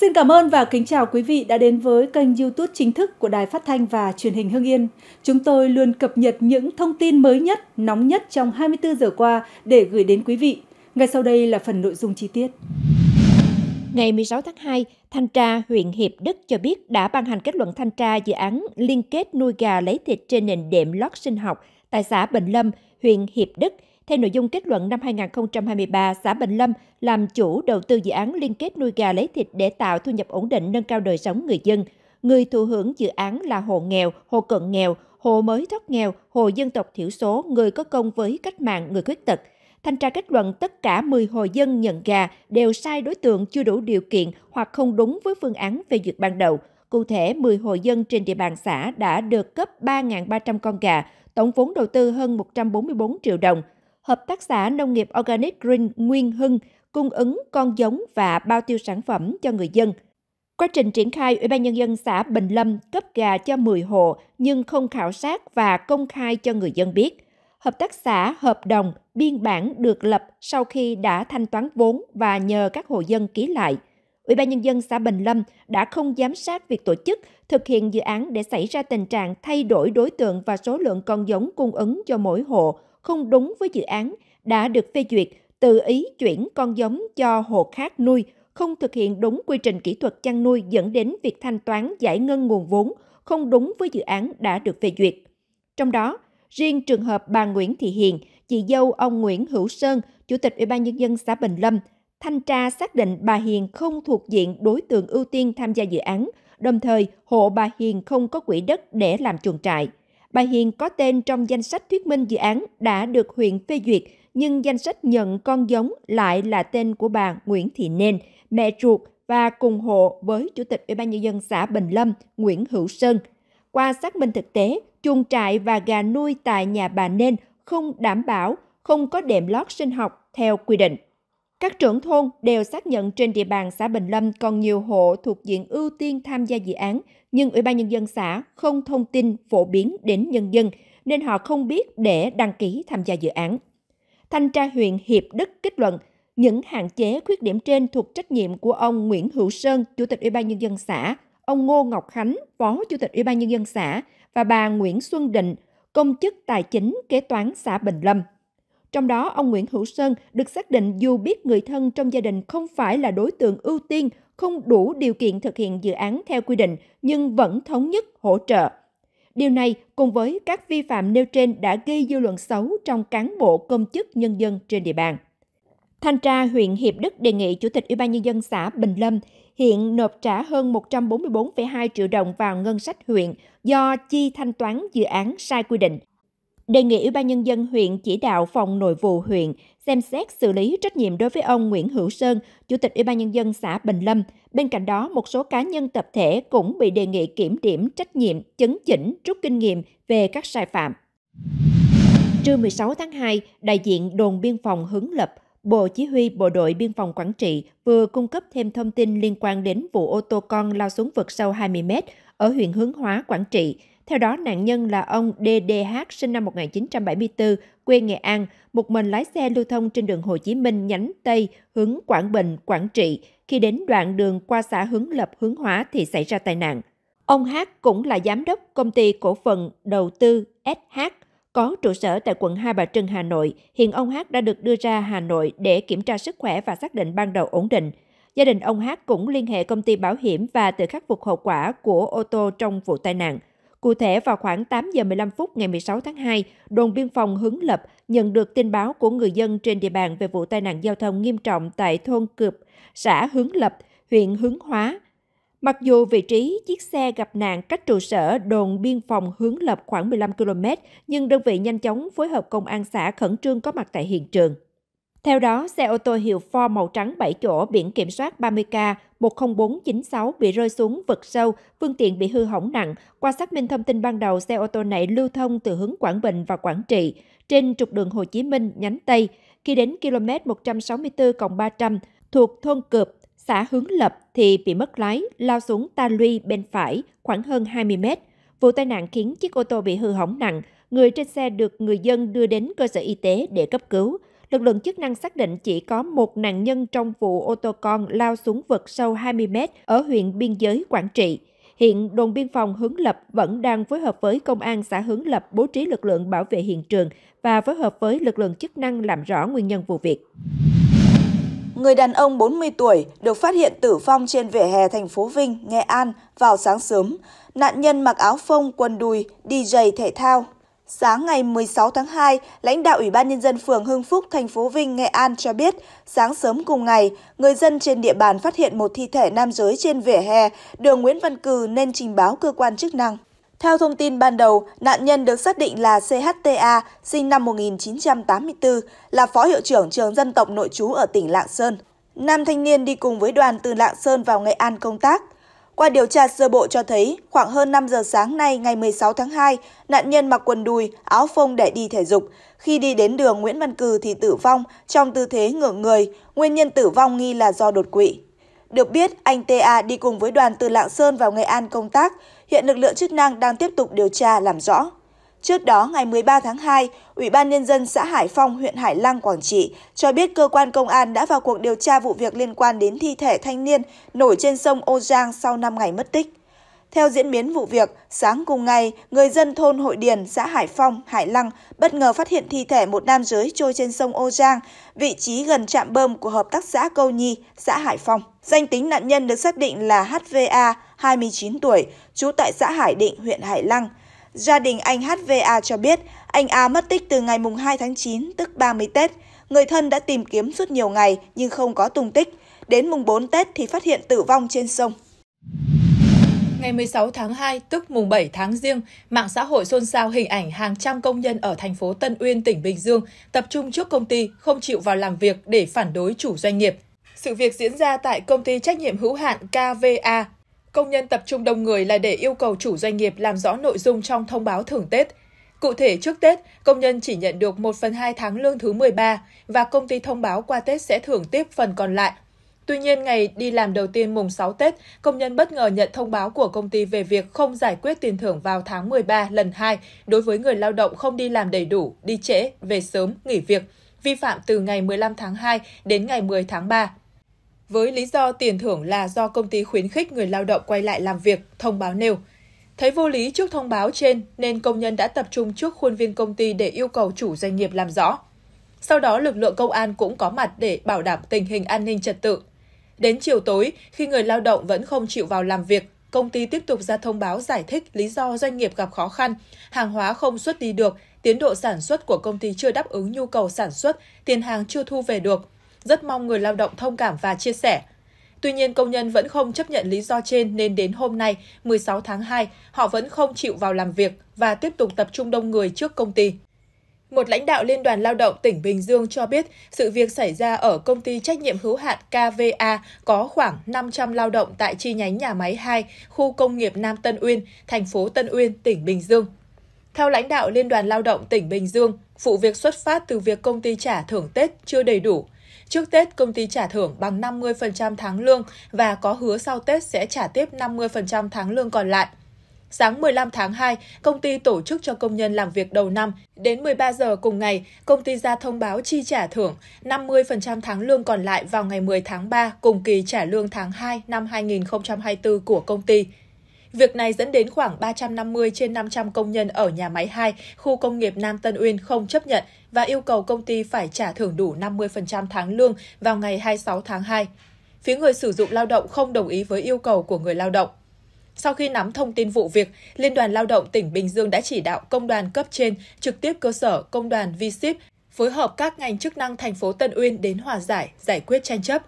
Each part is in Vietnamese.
Xin cảm ơn và kính chào quý vị đã đến với kênh YouTube chính thức của Đài Phát thanh và Truyền hình Hưng Yên. Chúng tôi luôn cập nhật những thông tin mới nhất, nóng nhất trong 24 giờ qua để gửi đến quý vị. Ngay sau đây là phần nội dung chi tiết. Ngày 16 tháng 2, thanh tra huyện Hiệp Đức cho biết đã ban hành kết luận thanh tra dự án liên kết nuôi gà lấy thịt trên nền đệm lót sinh học tại xã Bình Lâm, huyện Hiệp Đức – theo nội dung kết luận năm 2023, xã Bình Lâm làm chủ đầu tư dự án liên kết nuôi gà lấy thịt để tạo thu nhập ổn định, nâng cao đời sống người dân. Người thụ hưởng dự án là hộ nghèo, hộ cận nghèo, hộ mới thoát nghèo, hộ dân tộc thiểu số, người có công với cách mạng, người khuyết tật. Thanh tra kết luận tất cả 10 hộ dân nhận gà đều sai đối tượng chưa đủ điều kiện hoặc không đúng với phương án phê duyệt ban đầu. Cụ thể, 10 hộ dân trên địa bàn xã đã được cấp 3.300 con gà, tổng vốn đầu tư hơn 144 triệu đồng – Hợp tác xã Nông nghiệp Organic Green Nguyên Hưng cung ứng con giống và bao tiêu sản phẩm cho người dân. Quá trình triển khai, Ủy ban Nhân dân xã Bình Lâm cấp gà cho 10 hộ nhưng không khảo sát và công khai cho người dân biết. Hợp tác xã hợp đồng, biên bản được lập sau khi đã thanh toán vốn và nhờ các hộ dân ký lại. Ủy ban Nhân dân xã Bình Lâm đã không giám sát việc tổ chức, thực hiện dự án để xảy ra tình trạng thay đổi đối tượng và số lượng con giống cung ứng cho mỗi hộ, không đúng với dự án đã được phê duyệt tự ý chuyển con giống cho hộ khác nuôi, không thực hiện đúng quy trình kỹ thuật chăn nuôi dẫn đến việc thanh toán giải ngân nguồn vốn không đúng với dự án đã được phê duyệt. Trong đó, riêng trường hợp bà Nguyễn Thị Hiền, chị dâu ông Nguyễn Hữu Sơn, Chủ tịch Ủy ban Nhân dân xã Bình Lâm, thanh tra xác định bà Hiền không thuộc diện đối tượng ưu tiên tham gia dự án, đồng thời hộ bà Hiền không có quỹ đất để làm chuồng trại bà Hiền có tên trong danh sách thuyết minh dự án đã được huyện phê duyệt, nhưng danh sách nhận con giống lại là tên của bà Nguyễn Thị Nên, mẹ ruột và cùng hộ với Chủ tịch Ủy ban Nhân dân xã Bình Lâm Nguyễn Hữu Sơn. Qua xác minh thực tế, chuồng trại và gà nuôi tại nhà bà Nên không đảm bảo, không có đệm lót sinh học theo quy định. Các trưởng thôn đều xác nhận trên địa bàn xã Bình Lâm còn nhiều hộ thuộc diện ưu tiên tham gia dự án, nhưng Ủy ban Nhân dân xã không thông tin phổ biến đến nhân dân, nên họ không biết để đăng ký tham gia dự án. Thanh tra huyện Hiệp Đức kết luận, những hạn chế khuyết điểm trên thuộc trách nhiệm của ông Nguyễn Hữu Sơn, Chủ tịch Ủy ban Nhân dân xã, ông Ngô Ngọc Khánh, Phó Chủ tịch Ủy ban Nhân dân xã và bà Nguyễn Xuân Định, công chức tài chính kế toán xã Bình Lâm. Trong đó, ông Nguyễn Hữu Sơn được xác định dù biết người thân trong gia đình không phải là đối tượng ưu tiên, không đủ điều kiện thực hiện dự án theo quy định, nhưng vẫn thống nhất hỗ trợ. Điều này cùng với các vi phạm nêu trên đã gây dư luận xấu trong cán bộ công chức nhân dân trên địa bàn. Thanh tra huyện Hiệp Đức đề nghị Chủ tịch Ủy ban Nhân dân xã Bình Lâm hiện nộp trả hơn 144,2 triệu đồng vào ngân sách huyện do chi thanh toán dự án sai quy định đề nghị Ủy ban Nhân dân huyện chỉ đạo phòng nội vụ huyện xem xét xử lý trách nhiệm đối với ông Nguyễn Hữu Sơn, Chủ tịch Ủy ban Nhân dân xã Bình Lâm. Bên cạnh đó, một số cá nhân tập thể cũng bị đề nghị kiểm điểm trách nhiệm, chấn chỉnh, rút kinh nghiệm về các sai phạm. Trưa 16 tháng 2, đại diện đồn biên phòng hứng Lập Bộ Chỉ huy Bộ đội Biên phòng Quảng Trị vừa cung cấp thêm thông tin liên quan đến vụ ô tô con lao xuống vực sâu 20 m ở huyện Hướng Hóa, Quảng Trị. Theo đó, nạn nhân là ông DDH sinh năm 1974, quê Nghệ An, một mình lái xe lưu thông trên đường Hồ Chí Minh nhánh Tây hướng Quảng Bình, Quảng Trị. Khi đến đoạn đường qua xã Hướng Lập, Hướng Hóa thì xảy ra tai nạn. Ông H cũng là giám đốc công ty cổ phần đầu tư SH có trụ sở tại quận Hai Bà Trưng, Hà Nội, hiện ông Hát đã được đưa ra Hà Nội để kiểm tra sức khỏe và xác định ban đầu ổn định. Gia đình ông Hát cũng liên hệ công ty bảo hiểm và tự khắc phục hậu quả của ô tô trong vụ tai nạn. Cụ thể, vào khoảng 8 giờ 15 phút ngày 16 tháng 2, đồn biên phòng Hướng Lập nhận được tin báo của người dân trên địa bàn về vụ tai nạn giao thông nghiêm trọng tại thôn Cượp, xã Hướng Lập, huyện Hướng Hóa, Mặc dù vị trí chiếc xe gặp nạn cách trụ sở đồn biên phòng hướng lập khoảng 15 km, nhưng đơn vị nhanh chóng phối hợp công an xã khẩn trương có mặt tại hiện trường. Theo đó, xe ô tô hiệu Ford màu trắng 7 chỗ biển kiểm soát 30K 10496 bị rơi xuống vực sâu, phương tiện bị hư hỏng nặng. Qua xác minh thông tin ban đầu, xe ô tô này lưu thông từ hướng Quảng Bình và Quảng Trị trên trục đường Hồ Chí Minh nhánh Tây. Khi đến km 164 300 thuộc thôn Cượp, xã Hướng Lập thì bị mất lái, lao xuống ta luy bên phải khoảng hơn 20 mét. Vụ tai nạn khiến chiếc ô tô bị hư hỏng nặng, người trên xe được người dân đưa đến cơ sở y tế để cấp cứu. Lực lượng chức năng xác định chỉ có một nạn nhân trong vụ ô tô con lao xuống vực sâu 20 mét ở huyện biên giới Quảng Trị. Hiện đồn biên phòng Hướng Lập vẫn đang phối hợp với công an xã Hướng Lập bố trí lực lượng bảo vệ hiện trường và phối hợp với lực lượng chức năng làm rõ nguyên nhân vụ việc người đàn ông 40 tuổi được phát hiện tử vong trên vỉa hè thành phố Vinh, Nghệ An vào sáng sớm. Nạn nhân mặc áo phông, quần đùi, đi giày thể thao. Sáng ngày 16 tháng 2, lãnh đạo Ủy ban Nhân dân phường Hưng Phúc, thành phố Vinh, Nghệ An cho biết, sáng sớm cùng ngày, người dân trên địa bàn phát hiện một thi thể nam giới trên vỉa hè đường Nguyễn Văn Cừ nên trình báo cơ quan chức năng. Theo thông tin ban đầu, nạn nhân được xác định là CHTA, sinh năm 1984, là phó hiệu trưởng trường dân tộc nội trú ở tỉnh Lạng Sơn. Nam thanh niên đi cùng với đoàn từ Lạng Sơn vào Nghệ An công tác. Qua điều tra sơ bộ cho thấy, khoảng hơn 5 giờ sáng nay ngày 16 tháng 2, nạn nhân mặc quần đùi, áo phông để đi thể dục. Khi đi đến đường Nguyễn Văn Cừ thì tử vong trong tư thế ngửa người, nguyên nhân tử vong nghi là do đột quỵ. Được biết, anh TA đi cùng với đoàn từ Lạng Sơn vào Nghệ An công tác, hiện lực lượng chức năng đang tiếp tục điều tra làm rõ. Trước đó, ngày 13 tháng 2, Ủy ban Nhân dân xã Hải Phong, huyện Hải Lăng, Quảng Trị cho biết cơ quan công an đã vào cuộc điều tra vụ việc liên quan đến thi thể thanh niên nổi trên sông Ô Giang sau 5 ngày mất tích. Theo diễn biến vụ việc, sáng cùng ngày, người dân thôn Hội Điền, xã Hải Phong, Hải Lăng bất ngờ phát hiện thi thể một nam giới trôi trên sông Ô Giang, vị trí gần trạm bơm của hợp tác xã Câu Nhi, xã Hải Phong. Danh tính nạn nhân được xác định là HVA, 29 tuổi, trú tại xã Hải Định, huyện Hải Lăng. Gia đình anh HVA cho biết, anh A mất tích từ ngày 2 tháng 9, tức 30 Tết. Người thân đã tìm kiếm suốt nhiều ngày nhưng không có tung tích. Đến mùng 4 Tết thì phát hiện tử vong trên sông. Ngày 16 tháng 2, tức mùng 7 tháng riêng mạng xã hội xôn xao hình ảnh hàng trăm công nhân ở thành phố Tân Uyên, tỉnh Bình Dương tập trung trước công ty không chịu vào làm việc để phản đối chủ doanh nghiệp. Sự việc diễn ra tại công ty trách nhiệm hữu hạn KVA. Công nhân tập trung đông người là để yêu cầu chủ doanh nghiệp làm rõ nội dung trong thông báo thưởng Tết. Cụ thể, trước Tết, công nhân chỉ nhận được 1 phần 2 tháng lương thứ 13 và công ty thông báo qua Tết sẽ thưởng tiếp phần còn lại Tuy nhiên, ngày đi làm đầu tiên mùng 6 Tết, công nhân bất ngờ nhận thông báo của công ty về việc không giải quyết tiền thưởng vào tháng 13 lần 2 đối với người lao động không đi làm đầy đủ, đi trễ, về sớm, nghỉ việc, vi phạm từ ngày 15 tháng 2 đến ngày 10 tháng 3. Với lý do tiền thưởng là do công ty khuyến khích người lao động quay lại làm việc, thông báo nêu. Thấy vô lý trước thông báo trên nên công nhân đã tập trung trước khuôn viên công ty để yêu cầu chủ doanh nghiệp làm rõ. Sau đó lực lượng công an cũng có mặt để bảo đảm tình hình an ninh trật tự. Đến chiều tối, khi người lao động vẫn không chịu vào làm việc, công ty tiếp tục ra thông báo giải thích lý do doanh nghiệp gặp khó khăn, hàng hóa không xuất đi được, tiến độ sản xuất của công ty chưa đáp ứng nhu cầu sản xuất, tiền hàng chưa thu về được. Rất mong người lao động thông cảm và chia sẻ. Tuy nhiên, công nhân vẫn không chấp nhận lý do trên nên đến hôm nay, 16 tháng 2, họ vẫn không chịu vào làm việc và tiếp tục tập trung đông người trước công ty. Một lãnh đạo Liên đoàn Lao động tỉnh Bình Dương cho biết, sự việc xảy ra ở công ty trách nhiệm hữu hạn KVA có khoảng 500 lao động tại chi nhánh nhà máy 2, khu công nghiệp Nam Tân Uyên, thành phố Tân Uyên, tỉnh Bình Dương. Theo lãnh đạo Liên đoàn Lao động tỉnh Bình Dương, vụ việc xuất phát từ việc công ty trả thưởng Tết chưa đầy đủ. Trước Tết, công ty trả thưởng bằng 50% tháng lương và có hứa sau Tết sẽ trả tiếp 50% tháng lương còn lại. Sáng 15 tháng 2, công ty tổ chức cho công nhân làm việc đầu năm. Đến 13 giờ cùng ngày, công ty ra thông báo chi trả thưởng 50% tháng lương còn lại vào ngày 10 tháng 3, cùng kỳ trả lương tháng 2 năm 2024 của công ty. Việc này dẫn đến khoảng 350 trên 500 công nhân ở nhà máy 2, khu công nghiệp Nam Tân Uyên không chấp nhận và yêu cầu công ty phải trả thưởng đủ 50% tháng lương vào ngày 26 tháng 2. Phía người sử dụng lao động không đồng ý với yêu cầu của người lao động. Sau khi nắm thông tin vụ việc, Liên đoàn Lao động tỉnh Bình Dương đã chỉ đạo công đoàn cấp trên, trực tiếp cơ sở, công đoàn V-Ship phối hợp các ngành chức năng thành phố Tân Uyên đến hòa giải, giải quyết tranh chấp.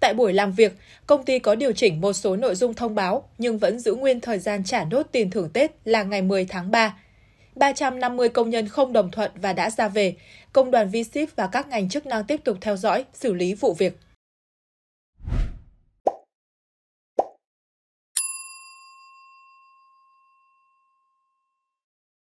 Tại buổi làm việc, công ty có điều chỉnh một số nội dung thông báo nhưng vẫn giữ nguyên thời gian trả nốt tiền thưởng Tết là ngày 10 tháng 3. 350 công nhân không đồng thuận và đã ra về. Công đoàn V-Ship và các ngành chức năng tiếp tục theo dõi, xử lý vụ việc.